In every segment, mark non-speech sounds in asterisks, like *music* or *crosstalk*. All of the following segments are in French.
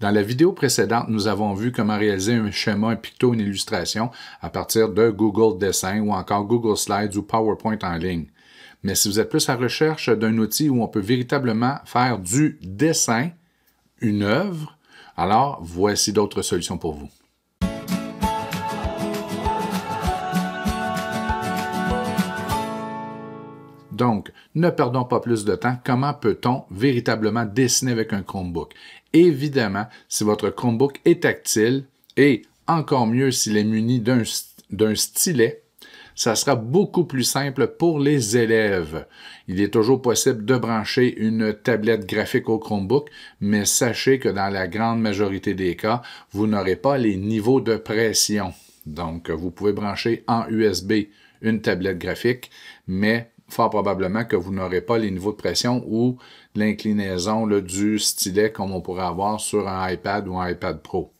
Dans la vidéo précédente, nous avons vu comment réaliser un schéma, un picto, une illustration à partir de Google Dessin ou encore Google Slides ou PowerPoint en ligne. Mais si vous êtes plus à recherche d'un outil où on peut véritablement faire du dessin, une œuvre, alors voici d'autres solutions pour vous. Donc, ne perdons pas plus de temps. Comment peut-on véritablement dessiner avec un Chromebook? Évidemment, si votre Chromebook est tactile et encore mieux s'il est muni d'un stylet, ça sera beaucoup plus simple pour les élèves. Il est toujours possible de brancher une tablette graphique au Chromebook, mais sachez que dans la grande majorité des cas, vous n'aurez pas les niveaux de pression. Donc, vous pouvez brancher en USB une tablette graphique, mais fort probablement que vous n'aurez pas les niveaux de pression ou l'inclinaison du stylet comme on pourrait avoir sur un iPad ou un iPad Pro.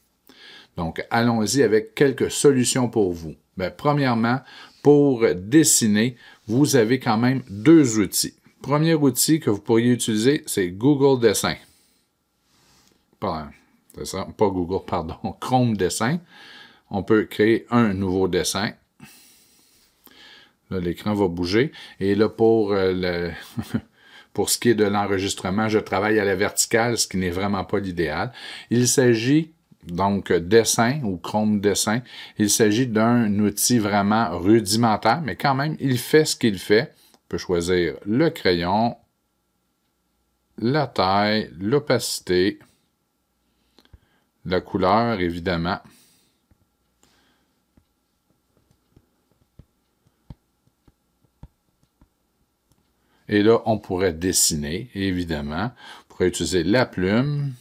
Donc, allons-y avec quelques solutions pour vous. Ben, premièrement, pour dessiner, vous avez quand même deux outils. Premier outil que vous pourriez utiliser, c'est Google Dessin. pas Google, *laughs* pardon, Chrome Dessin. On peut créer un nouveau dessin l'écran va bouger. Et là, pour, euh, *laughs* pour ce qui est de l'enregistrement, je travaille à la verticale, ce qui n'est vraiment pas l'idéal. Il s'agit donc dessin ou Chrome dessin. Il s'agit d'un outil vraiment rudimentaire, mais quand même, il fait ce qu'il fait. On peut choisir le crayon, la taille, l'opacité, la couleur, évidemment. Et là, on pourrait dessiner, évidemment. On pourrait utiliser la plume.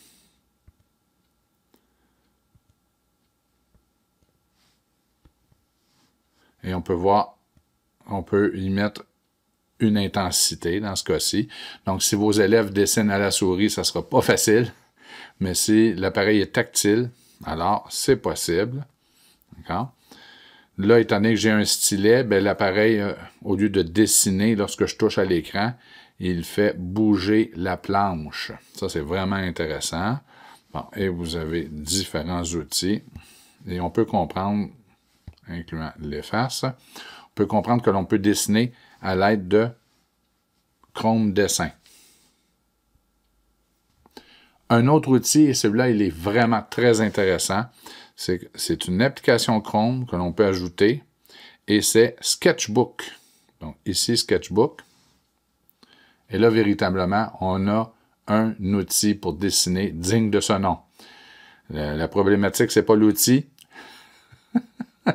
Et on peut voir, on peut y mettre une intensité dans ce cas-ci. Donc, si vos élèves dessinent à la souris, ça ne sera pas facile. Mais si l'appareil est tactile, alors c'est possible. D'accord? Là, étant donné que j'ai un stylet, ben, l'appareil, euh, au lieu de dessiner lorsque je touche à l'écran, il fait bouger la planche. Ça, c'est vraiment intéressant. Bon, et vous avez différents outils. Et on peut comprendre, incluant l'efface, on peut comprendre que l'on peut dessiner à l'aide de Chrome Dessin. Un autre outil, et celui-là, il est vraiment très intéressant, c'est une application Chrome que l'on peut ajouter, et c'est Sketchbook. Donc ici, Sketchbook. Et là, véritablement, on a un outil pour dessiner digne de ce nom. La, la problématique, c'est pas l'outil, *laughs*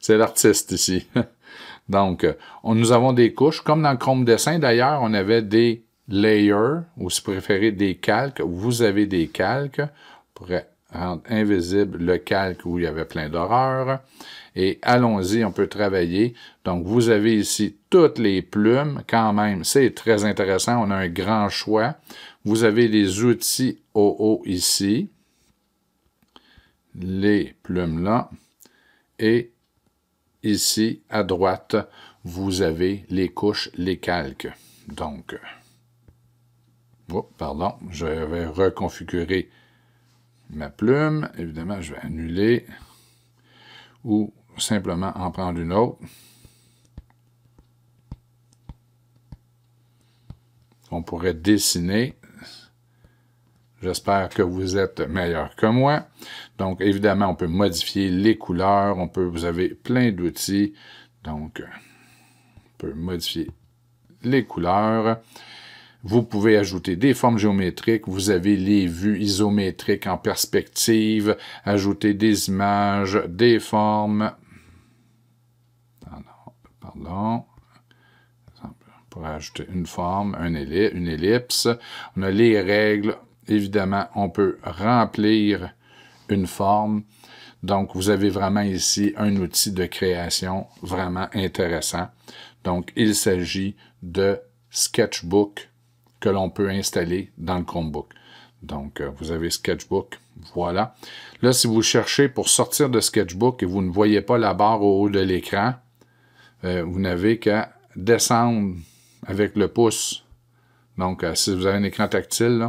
c'est l'artiste ici. *laughs* Donc, euh, on, nous avons des couches, comme dans Chrome Dessin d'ailleurs, on avait des layer, ou si vous préférez des calques, vous avez des calques, pour rendre invisible le calque où il y avait plein d'horreurs. Et allons-y, on peut travailler. Donc, vous avez ici toutes les plumes. Quand même, c'est très intéressant. On a un grand choix. Vous avez les outils au haut ici. Les plumes là. Et ici, à droite, vous avez les couches, les calques. Donc, Oh, pardon, je vais reconfigurer ma plume. Évidemment, je vais annuler ou simplement en prendre une autre. On pourrait dessiner. J'espère que vous êtes meilleur que moi. Donc, évidemment, on peut modifier les couleurs. On peut, vous avez plein d'outils. Donc, on peut modifier les couleurs. Vous pouvez ajouter des formes géométriques, vous avez les vues isométriques en perspective, ajouter des images, des formes. Pardon. On pourrait ajouter une forme, une ellipse. On a les règles. Évidemment, on peut remplir une forme. Donc, vous avez vraiment ici un outil de création vraiment intéressant. Donc, il s'agit de Sketchbook que l'on peut installer dans le Chromebook. Donc, euh, vous avez Sketchbook, voilà. Là, si vous cherchez pour sortir de Sketchbook et vous ne voyez pas la barre au haut de l'écran, euh, vous n'avez qu'à descendre avec le pouce. Donc, euh, si vous avez un écran tactile,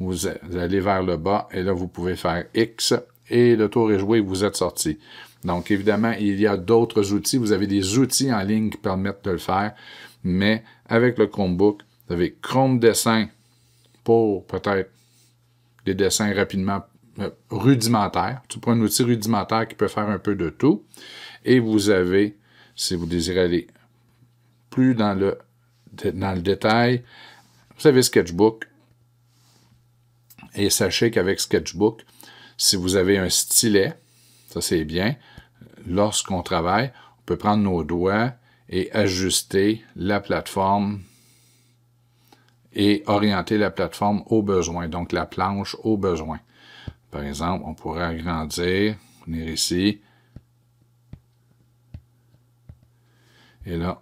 vous allez vers le bas et là, vous pouvez faire X et le tour est joué, vous êtes sorti. Donc, évidemment, il y a d'autres outils. Vous avez des outils en ligne qui permettent de le faire, mais avec le Chromebook, vous avez Chrome Dessin pour peut-être des dessins rapidement euh, rudimentaires. Tu prends un outil rudimentaire qui peut faire un peu de tout. Et vous avez, si vous désirez aller plus dans le, dans le détail, vous avez Sketchbook. Et sachez qu'avec Sketchbook, si vous avez un stylet, ça c'est bien, lorsqu'on travaille, on peut prendre nos doigts et ajuster la plateforme et orienter la plateforme aux besoins, donc la planche aux besoins. Par exemple, on pourrait agrandir, venir ici, et là,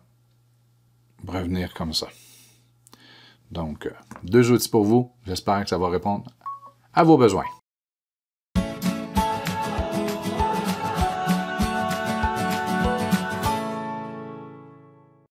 revenir comme ça. Donc, euh, deux outils pour vous. J'espère que ça va répondre à vos besoins.